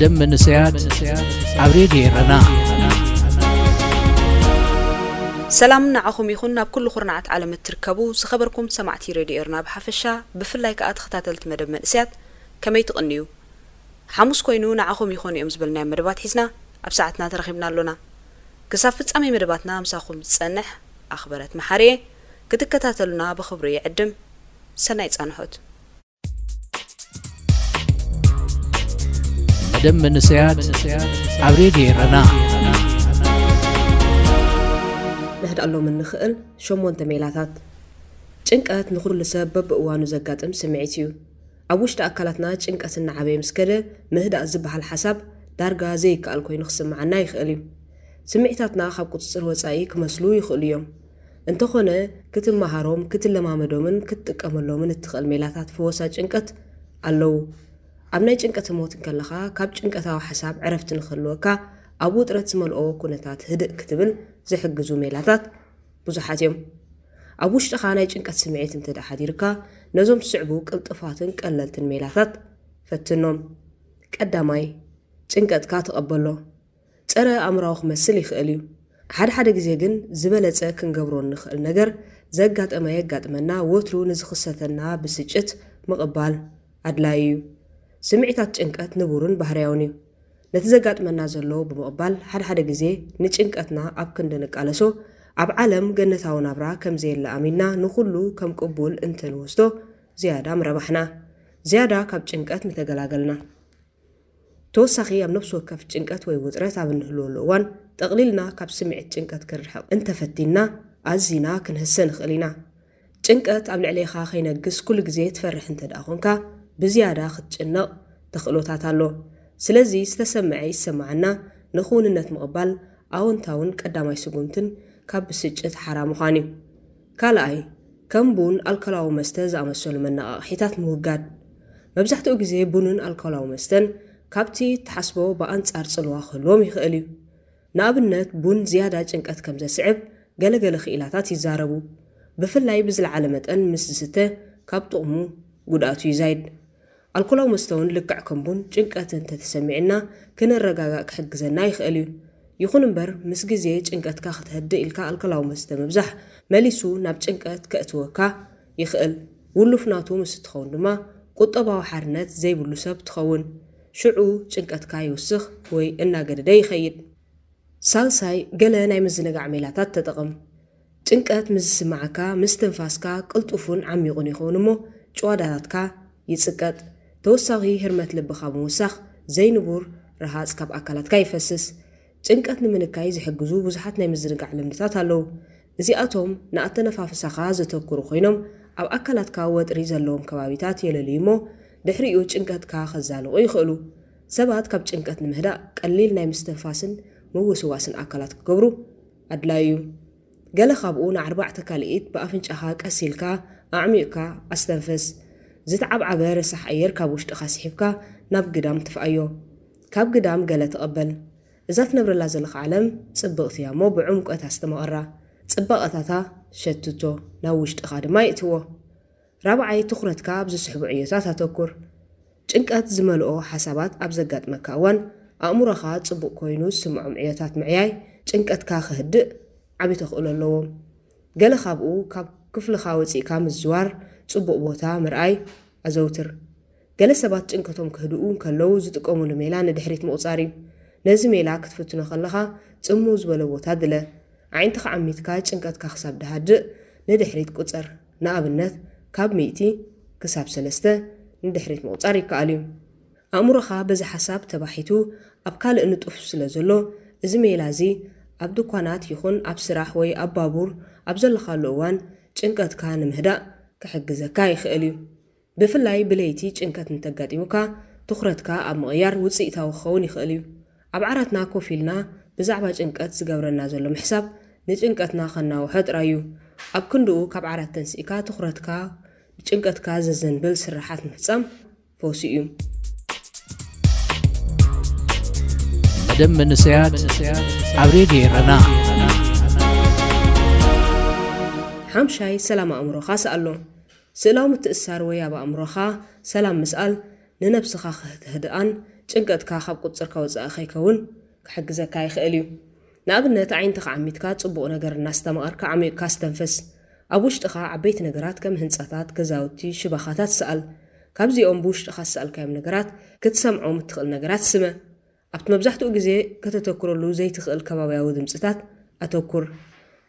قدم من سياد عبريدي رنا سلام نعاكم يخونا بكل خرنات عالم التركبو سخبركم سمعتي ريدي ارنا بحفشة بفلايك اتخطاتلت مدب من سياد كما يتقنيو حموس كوينو نعاكم يخون يمز بلنا مدبات حسنا ابساعتنا ترخيبنا لنا كسافت سامي مدباتنا مساخم تسنح اخبرت محاري كتكتاتلنا بخبري عدم سنة يتسانحوت دم النسيات عبريدي رنا نهد الله من نخل شو انت ميلاتات چنقات نخر لسبب وانو زقاتم سمعتيو اوشت اكلاتنا چنقات نعبي مسكره مهدا زبحال حساب دار غازي كالكوين خصم معنا يخليو سمعتاتنا خاب قط سر وصاي كمسلو يخليو انت خونه كت مهاروم كت لمامدومن كت تقملومن اتخل ميلاتات فوسا چنقات الله ኣብ ናይ ጭንቀት ሞትን ከለኻ ካብ ጭንቀታዊ ሓሳብ ዕረፍቲ ንክህልወካ ኣብ ውጥረት ዝመልኦ ኩነታት ህድእ ክትብል ዝሕግዙ ሜላታት ብዙሓት እዮም ኣብ ውሽጢኻ ናይ ጭንቀት ስምዒት ሓዲርካ ነዞም ዝስዕቡ ቅልጥፋትን ቀለልትን ሜላታት ፈትኖም ቀዳማይ ጭንቀትካ ተቐበሎ ፀረ ኣእምራዊ ክመስል ይኽእል እዩ ሓደ ሓደ ግዜ ግን ዝበለፀ ክንገብሮ ንኽእል ነገር ዘጋጠመ የጋጥመና ወትሩ ንዝኽሰተና ብስጭት ምቕባል ኣድላይ እዩ ስምዒታት ጭንቀት ንቡርን ባህርያውን እዩ ነቲ ዘጋጥመና ዘሎ ብምቕባል ሓደሓደ ግዜ ንጭንቀትና ኣብ ክንዲንቃለሶ ኣብ ዓለም ገነታዊ ናብራ ከምዘየለ ኣሚንና ንኹሉ ከም ቅቡል እንትንወስዶ ዝያዳ ምረባሕና ዝያዳ ካብ ጭንቀት ንተገላገልና ተወሳኺ ኣብ ነብሲ ወከፍ ጭንቀት ወይ ውጥረት ኣብ እንህልወሉ እዋን ጠቕሊልና ካብ ስምዒት ጭንቀት ክንርሕቕ እንተፈቲና ኣዝና ክንህሰ ንኽእል ኢና ጭንቀት ኣብ ልዕሊኻ ከይነግስ ኩሉ ግዜ ትፈርሕ እንተ ደኣ ኾንካ ብዝያዳ ክትጭነቕ ተኽእሎታት ኣሎ ስለዚ ዝተሰምዐ ይሰማዐና ንኽውንነት ምቕባል ኣወንታውን ቀዳማይ ስጉምትን ካብ ብስጭት ሓራ ምዃን እዩ ካልኣይ ከም ቡን ኣልኮላዊ መስተ ዝኣመሰሉ መነቓቕሒታት ምውጋድ መብዛሕትኡ ግዜ ቡንን ኣልኮላዊ መስተን ካብቲ ተሓስቦ ብኣንጻር ጽልዋ ክህልዎም ይኽእል እዩ ንኣብነት ቡን ዝያዳ ጭንቀት ከም ዘስዕብ ገለገለ ክኢላታት ይዛረቡ ብፍላይ ብዝለዓለ መጠን ምስ ዝስተ ካብ ጥቕሙ ጉድኣቱ ይዛይድ ኣልኮላዊ መስተውን ልክዕ ከምቡን ጭንቀት እንተተሰሚዕና ክነረጋጋእ ክሕግዘና ይኽእል እዩ ይኹን እምበር ምስ ግዜ ጭንቀትካ ክትህድእ ኢልካ ኣልኮላዊ መስተ ምብዛሕ መሊሱ ናብ ጭንቀት ከእትወካ ይኽእል ውሉፍ ናቱ ምስ እትኸውን ድማ ቁጠባዊ ሓርነት ዘይብሉ ሰብ ትኸውን ሽዑ ጭንቀትካ ይውስኽ ወይ እናገደደ ይኸይድ ሳልሳይ ገለ ናይ ምዝንጋዕ ሜላታት ተጠቕም ጭንቀት ምስ ዝስማዓካ ምስ ትንፋስካ ቅልጡፉን ዓሚቑን ይኸውን እሞ ጭዋዳታትካ ይጽቀጥ ተወሳኺ ህርመት ልብኻ ብምውሳኽ ዘይንቡር ረሃፅ ካብ ኣካላትካ ይፈስስ ጭንቀት ንምንካይ ዝሕግዙ ብዙሓት ናይ ምዝንጋዕ ልምድታት ኣለዉ እዚኣቶም ንኣተነፋፍሳኻ ዘተክሩ ኮይኖም ኣብ ኣካላትካ ወጥሪ ዘለዎም ከባቢታት የለልዩ እሞ ድሕሪኡ ጭንቀትካ ከዛልቑ ይኽእሉ ሰባት ካብ ጭንቀት ንምህዳእ ቀሊል ናይ ምስትንፋስን ምውስዋስን ኣካላት ክገብሩ ኣድላይ እዩ ገለ ካብኡ ንኣርባዕተ ካልኢት ብኣፍንጫኻ ቀሲልካ ኣዕሚቕካ ኣስተንፍስ ዝተዓብዓበ ርሳሕ ኣየር ካብ ውሽጢኻ ስሒብካ ናብ ግዳም ትፍኣዮ ካብ ግዳም ገለ ትቐበል እዛ ትነብረላ ዘለኻ ዓለም ጽብቕቲ እያ እሞ ብዕምቆታ ዝተመቐራ ጽባቐታታ ሸትቶ ናብ ውሽጢኻ ድማ ይእትዎ ራብዓይ ትኹረትካ ኣብ ዝስሕቡ ዕዮታት ኣተኩር ጭንቀት ዝመልኦ ሓሳባት ኣብ ዘጋጥመካ እዋን ኣእሙሮኻ ጽቡቕ ኮይኑ ዝስምዖም ዕዮታት ምዕያይ ጭንቀትካ ክህድእ ዓብዪ ተኽእሎ ኣለዎ ገለ ካብኡ ካብ ክፍልኻ ወፂእካ ምዝዋር ጽቡቕ ቦታ ምርኣይ ኣዘውትር ገለ ሰባት ጭንቀቶም ክህድኡ ከለዉ ዝጥቀሙሉ ሜላ ንድሕሪት ምቑጻር እዩ ነዚ ሜላ ክትፍትኖ ከለኻ ጽምው ዝበለ ቦታ ድለ ዓይንትኻ ዓሚትካ ጭንቀትካ ክሳብ ድሃድእ ንድሕሪት ቁጸር ንኣብነት ካብ ሚእቲ ክሳብ ሰለስተ ንድሕሪት ምቑጻር ይከኣል እዩ ኣእምሮኻ በዚ ሓሳብ ተባሂቱ ኣብ ካልእ ንጡፍ ስለ ዘሎ እዚ ሜላ እዚ ኣብ ድኳናት ይኹን ኣብ ስራሕ ወይ ኣብ ባቡር ኣብ ዘለኻሉ እዋን ጭንቀትካ ንምህዳእ ክሕግዘካ ይኽእል እዩ ብፍላይ ብለይቲ ጭንቀት እንተጋጢሙካ ትኩረትካ ኣብ ምቕያር ውፅኢታዊ ክኸውን ይኽእል እዩ ኣብ ዓራትና ኮፍ ኢልና ብዛዕባ ጭንቀት ዝገብረና ዘሎ ምሕሳብ ንጭንቀትና ኸናውሖ ጥራይ እዩ ኣብ ክንድኡ ካብ ዓራት ተንስኢካ ትኩረትካ ጭንቀትካ ዘዘንብል ስራሓት ምፍፃም ፈውሲ እዩ መደብ መንስያት ኣብ ሬድዮ የረና ሓምሻይ ሰላም ኣእምሮኻ ሰኣሎ ስእላዊ ምትእስሳር ወይ ኣብ ኣእምሮኻ ሰላም ምስኣል ንነብስኻ ክህድኣን ጭንቀትካ ካብ ቁፅርካ ወፃኢ ኸይከውን ክሕግዘካ ይኽእል እዩ ንኣብነት ዓይንትኻ ዓሚትካ ጽቡቕ ነገር እናስተመቐርካ ዓሚቕካ ስተንፍስ ኣብ ውሽጢኻ ዓበይቲ ነገራት ከም ህንፃታት ገዛውቲ ሽባኻታት ሰኣል ካብዚኦም ብውሽጢኻ ዝሰኣልካዮም ነገራት ክትሰምዖም እትኽእል ነገራት ስመ ኣብቲ መብዛሕትኡ ግዜ ከተተክረሉ ዘይትኽእል ከባብያዊ ድምፅታት ኣተኩር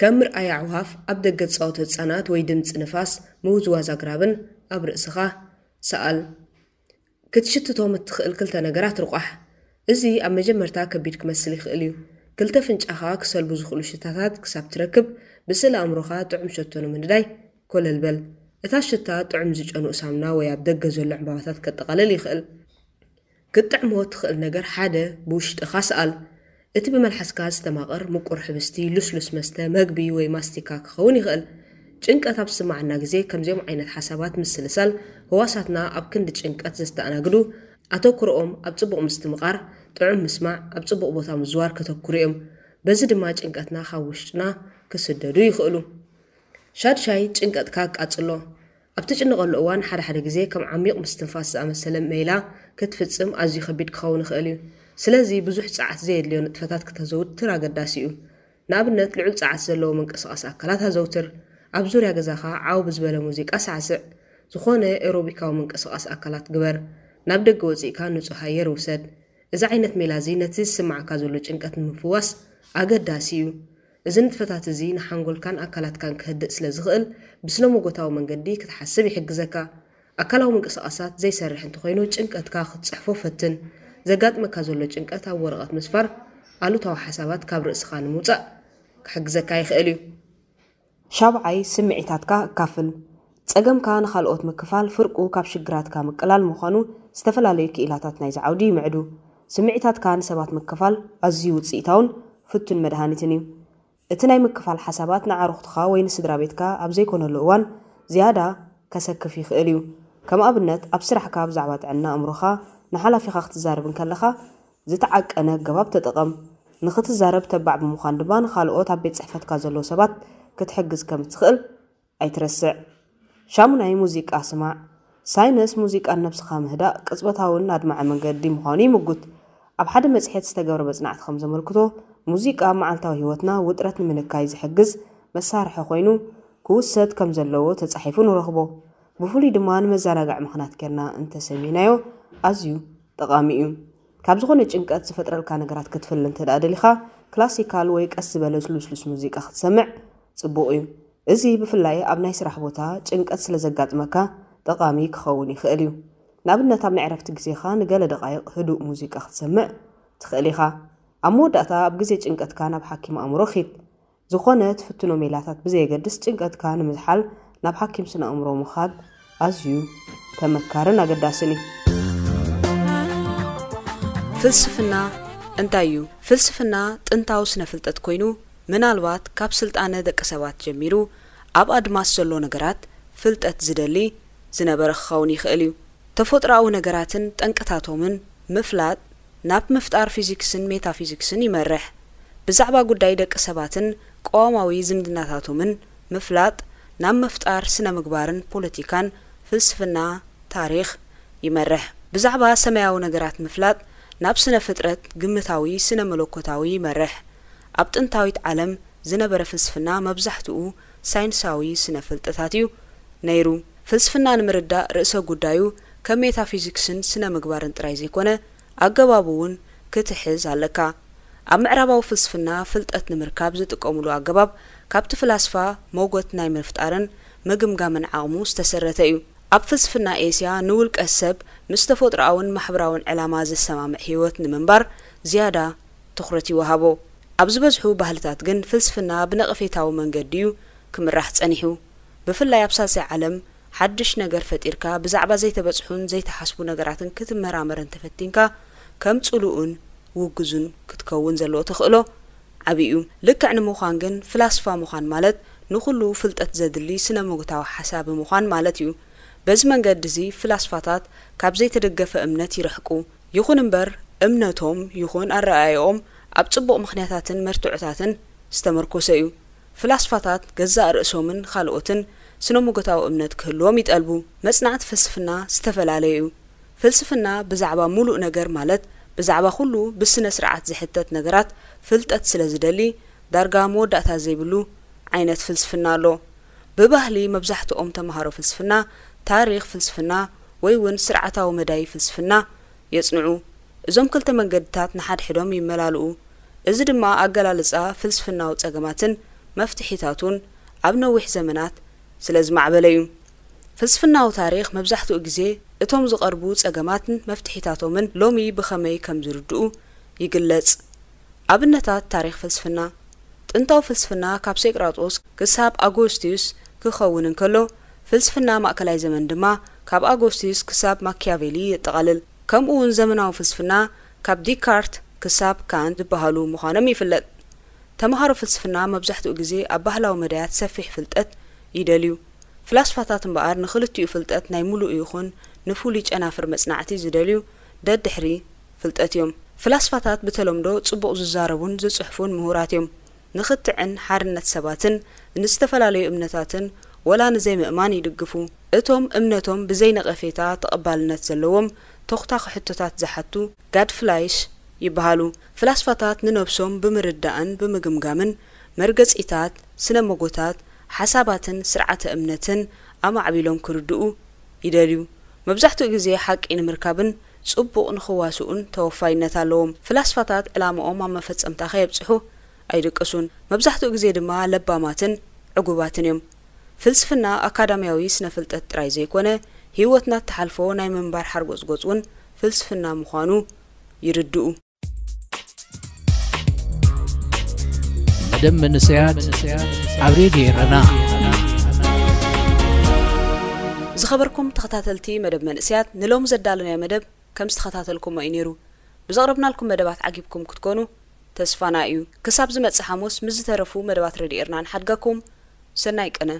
ከም ምርኣይ ኣዕውሃፍ ኣብ ደገ ፃወት ህፃናት ወይ ድምፂ ንፋስ ምውዝዋዝ ኣግራብን ኣብ ርእስኻ ሰኣል ክትሽትቶም እትኽእል ክልተ ነገራት ርቋሕ እዚ ኣብ መጀመርታ ከቢድ ክመስል ይኽእል እዩ ክልተ ፍንጫኻ ክሰልቡ ዝኽእሉ ሽታታት ክሳብ ትረክብ ብስእሊ ኣእምሮኻ ጥዑም ሸቶ ንምንዳይ ኮለልበል እታ ሽታ ጥዑም ዝጨኑኡ ሳሙና ወይ ኣብ ደገ ዘሎ ዕምባባታት ከጠቓልል ይኽእል ክጥዕሞ እትኽእል ነገር ሓደ ብውሽጢኻ ሰኣል እቲ ብመልሓስካ ዝተማቐር ምቁር ሕብስቲ ልስሉስ መስተ መግቢ ወይ ማስቲካ ክኸውን ይኽእል ጭንቀት ኣብ ዝስማዓና ግዜ ከምዚኦም ዓይነት ሓሳባት ምስልሳል ህዋሳትና ኣብ ክንዲ ጭንቀት ዘስተኣናግዱ ኣተኩርኦም ኣብ ጽቡቕ ምስትምቓር ጥዑም ምስማዕ ኣብ ጽቡቕ ቦታ ምዝዋር ከተኩሩ እዮም በዚ ድማ ጭንቀትና ካብ ውሽጥና ክስደዱ ይኽእሉ ሻድሻይ ጭንቀትካ ቃጽሎ ኣብ ትጭንቐሉ እዋን ሓደ ሓደ ግዜ ከም ዓሚቕ ምስትንፋስ ዝኣመሰለ ሜላ ክትፍጽም ኣዝዩ ከቢድ ክኸውን ይኽእል እዩ ስለዚ ብዙሕ ፀዓት ዘየድልዮ ንጥፈታት ክተዘውትር ኣገዳሲ እዩ ንኣብነት ልዑል ፀዓት ዘለዎ ምንቅስቓስ ኣካላት ኣዘውትር ኣብ ዙርያ ገዛኻ ዓው ዝበለ ሙዚቃ ሳዕስዕ ዝኾነ ኤሮቢካዊ ምንቅስቓስ ኣካላት ግበር ናብ ደገ ወፂእካ ንጹህ ኣየር ውሰድ እዚ ዓይነት ሜላ እዚ ነቲ ዝስማዓካ ዘሎ ጭንቀት ንምፍዋስ ኣገዳሲ እዩ እዚ ንጥፈታት እዚ ንሓንጎልካን ኣካላትካን ክህድእ ስለ ዝኽእል ብስነመጎታዊ መንገዲ ክትሓስብ ይሕግዘካ ኣካላዊ ምንቅስቓሳት ዘይሰርሕ እንተኮይኑ ጭንቀትካ ክትፅሕፎ ፈትን ዘጋጥመካ ዘሎ ጭንቀት ኣብ ወረቐት ምስፋር ኣሉታዊ ሓሳባት ካብ ርእስኻ ንምውፃእ ክሕግዘካ ይኽእል እዩ ሻብዓይ ስምዒታትካ እካፍል ፀገምካ ንካልኦት ምክፋል ፍርቁ ካብ ሽግራትካ ምቅላል ምዃኑ ዝተፈላለዩ ክኢላታት ናይ ዝዓውዲ ይምዕዱ ስምዒታትካ ንሰባት ምክፋል ኣዝዩ ውፅኢታውን ፍቱን መድሃኒትን እዩ እቲ ናይ ምክፋል ሓሳባት ንዓሩኽትኻ ወይ ንስድራ ቤትካ ኣብ ዘይኮነሉ እዋን ዝያዳ ከሰክፍ ይኽእል እዩ ከም ኣብነት ኣብ ስራሕካ ብዛዕባ ጥዕና እምሮኻ ንሓላፊኻ ክትዛረብ ንከለኻ ዝተዓቀነ ኣገባብ ተጠቐም ንኽትዛረብ ተባዕ ብምዃን ድማ ንካልኦት ኣብ ቤት ፅሕፈትካ ዘለዉ ሰባት ክትሕግዝ ከም እትኽእል ኣይትረስዕ ሻሙናይ ሙዚቃ ስማዕ ሳይነስ ሙዚቃን ነብስኻ ምህዳእ ቅፅበታውን ኣድማዕ መንገዲ ምዃኑ ይምጉት ኣብ ሓደ መፅሔት ዝተገብረ መፅናዕቲ ከም ዘመልክቶ ሙዚቃ መዓልታዊ ሂወትና ውጥረት ንምንካይ ዝሕግዝ መሳርሒ ኮይኑ ክውሰድ ከም ዘለዎ ተፃሒፉ ንረኽቦ ብፍሉይ ድማ ንመዘናጋዕ ምክንያት ጌርና እንተሰሚዕናዮ ኣዝዩ ጠቃሚ እዩ ካብ ዝኾነ ጭንቀት ዝፈጥረልካ ነገራት ክትፈል እንተ ደኣ ደሊኻ ክላሲካል ወይ ቀስ ዝበለ ስሉስሉስ ሙዚቃ ክትሰምዕ ጽቡቕ እዩ እዚ ብፍላይ ኣብ ናይ ስራሕ ቦታ ጭንቀት ስለ ዘጋጥመካ ጠቃሚ ክኸውን ይኽእል እዩ ንኣብነት ኣብ ናይ ዕረፍቲ ግዜኻ ንገለ ደቃይቕ ህዱእ ሙዚቃ ክትሰምዕ ትኽእል ኢኻ ኣብ መወዳእታ ኣብ ግዜ ጭንቀትካ ናብ ሓኪም ኣእምሮ ኺድ ዝኾነ ትፍትኖ ሜላታት ብዘየገድስ ጭንቀትካ ንምዝሓል ናብ ሓኪም ስነ ኣእምሮ ምኻድ ኣዝዩ ተመካርን ኣገዳስን እዩ ፍልስፍና እንታይ እዩ ፍልስፍና ጥንታዊ ስነ ፍልጠት ኮይኑ ምናልባት ካብ ስልጣነ ደቂ ሰባት ጀሚሩ ኣብ ኣድማስ ዘሎ ነገራት ፍልጠት ዝደሊ ዝነበረ ክኸውን ይኽእል እዩ ተፈጥሮኣዊ ነገራትን ጠንቅታቶምን ምፍላጥ ናብ ምፍጣር ፊዚክስን ሜታፊዚክስን ይመርሕ ብዛዕባ ጉዳይ ደቂ ሰባትን ቀዋማዊ ዝምድናታቶምን ምፍላጥ ናብ ምፍጣር ስነ ምግባርን ፖለቲካን ፍልስፍና ታሪክ ይመርሕ ብዛዕባ ሰማያዊ ነገራት ምፍላጥ ናብ ስነ ፍጥረት ግምታዊ ስነ መለኮታዊ ይመርሕ ኣብ ጥንታዊት ዓለም ዝነበረ ፍልስፍና መብዛሕትኡ ሳይንሳዊ ስነ ፍልጠታት እዩ ነይሩ ፍልስፍና ንምርዳእ ርእሰ ጉዳዩ ከም ሜታፊዚክስን ስነ ምግባርን ጥራይ ዘይኮነ ኣገባቡ እውን ክትሕዝ ኣለካ ኣብ ምዕራባዊ ፍልስፍና ፍልጠት ንምርካብ ዝጥቀምሉ ኣገባብ ካብቲ ፍላስፋ መጎት ናይ ምፍጣርን ምግምጋምን ዓቕሙ ዝተሰረተ እዩ ኣብ ፍስፍና ኤስያ ንውልቀ ሰብ ምስ ተፈጥሮኣውን ማሕበራውን ዕላማ ዘሰማምዕ ህይወት ንምንባር ዝያዳ ትኩረት ይወሃቦ ኣብ ዝበዝሑ ባህልታት ግን ፍልስፍና ብነቐፌታዊ መንገዲ እዩ ክምራሕ ጸኒሑ ብፍላይ ኣብ ሳልሳይ ዓለም ሓድሽ ነገር ፈጢርካ ብዛዕባ ዘይተበጽሑን ዘይተሓስቡ ነገራትን ክትመራመርን ተፈቲንካ ከም ጽሉኡን ውግዙን ክትከውን ዘለዎ ትኽእሎ ዓብዪ እዩ ልክዕ ንምዃን ግን ፍላስፋ ምዃን ማለት ንኹሉ ፍልጠት ዘድሊ ስነ ምጉታዊ ሓሳቢ ምዃን ማለት እዩ በዚ መንገዲ እዚ ፍላስፋታት ካብ ዘይተደገፈ እምነት ይረሕቁ ይኹን እምበር እምነቶም ይኹን ኣረኣዮኦም ኣብ ጽቡቕ ምኽንያታትን መርትዑታትን ዝተመርኮሰ እዩ ፍላስፋታት ገዛ ርእሶምን ካልኦትን ስነ ሞጎታዊ እምነት ክህልዎም ይጠልቡ መጽናዕቲ ፍልስፍና ዝተፈላለየ እዩ ፍልስፍና ብዛዕባ ሙሉእ ነገር ማለት ብዛዕባ ኩሉ ብስነ ስርዓት ዝሕተት ነገራት ፍልጠት ስለ ዝደሊ ዳርጋ መወዳእታ ዘይብሉ ዓይነት ፍልስፍና ኣሎ ብባህሊ መብዛሕትኦም ተምሃሮ ፍልስፍና ታሪክ ፍልስፍና ወይ እውን ስርዓታዊ መዳይ ፍልስፍና የጽንዑ እዞም ክልተ መንገድታት ንሓድሕዶም ይመላልኡ እዚ ድማ ኣገላልጻ ፍልስፍናዊ ጸገማትን መፍትሒታቱን ኣብ ነዊሕ ዘመናት ስለ ዝማዕበለ እዩ ፍልስፍናዊ ታሪክ መብዛሕትኡ ግዜ እቶም ዝቐርቡ ጸገማትን መፍትሒታቶምን ሎሚ ብኸመይ ከም ዝርድኡ ይግለጽ ኣብነታት ታሪክ ፍልስፍና ጥንታዊ ፍልስፍና ካብ ሴቅራጦስ ክሳብ ኣጎስቲዩስ ክኸውን እንከሎ ፍልስፍና ማእከላይ ዘመን ድማ ካብ ኣጎስቲዩስ ክሳብ ማኪያቬሊ የጠቓልል ከምኡ እውን ዘመናዊ ፍልስፍና ካብ ዲካርት ክሳብ ካንት ዝበሃሉ ምዃኖም ይፍለጥ ተምሃሮ ፍልስፍና መብዛሕትኡ ግዜ ኣብ ባህላዊ መዳያት ሰፊሕ ፍልጠት ይደልዩ ፍላስፋታት እምበኣር ንክልቲኡ ፍልጠት ናይ ሙሉእ ይኹን ንፍሉይ ጨናፍር መጽናዕቲ ዝደልዩ ደድሕሪ ፍልጠት እዮም ፍላስፋታት ብተለምዶ ጽቡቕ ዝዛረቡን ዝጽሕፉን ምሁራት እዮም ንኽትዕን ሓርነት ሰባትን ንዝተፈላለዩ እምነታትን ወላ ንዘይ ምእማን ይድግፉ እቶም እምነቶም ብዘይ ነቐፌታ ተቐባልነት ዘለዎም ተኽታ ክሕቶታት ዝሓቱ ጋድ ፍላይሽ ይበሃሉ ፍላስፋታት ንነብሶም ብምርዳእን ብምግምጋምን መርገፂታት ስነ መጎታት ሓሳባትን ስርዓተ እምነትን ኣማዕቢሎም ክርድኡ ይደልዩ መብዛሕትኡ ግዜ ሓቂ ንምርካብን ጽቡቕ ንኽዋስኡን ተወፋይነት ኣለዎም ፍላስፋታት ዕላማኦም ኣብ መፈጸምታ ከየብጽሑ ኣይድቅሱን መብዛሕትኡ ግዜ ድማ ለባማትን ዕጉባትን እዮም ፍልስፍና ኣካዳምያዊ ስነ ፍልጠት ጥራይ ዘይኮነ ህይወትና እተሓልፎ ናይ ምንባር ሓርጎፅጎፅ እውን ፍልስፍና ምዃኑ ይርድኡ መደብ መንስያት ኣብ ሬድዮ የረና ዝኸበርኩም ተኸታተልቲ መደብ መንእስያት ንሎም ዘዳለናዮ መደብ ከም ዝተኸታተልኩምዎ እዩ ነይሩ ብዘቕረብናልኩም መደባት ዓጊብኩም ክትኮኑ ተስፋና እዩ ክሳብ ዝመፅእ ሓሙስ ምዝተረፉ መደባት ረድኤርና ንሓድጋኩም ሰናይ ቀነ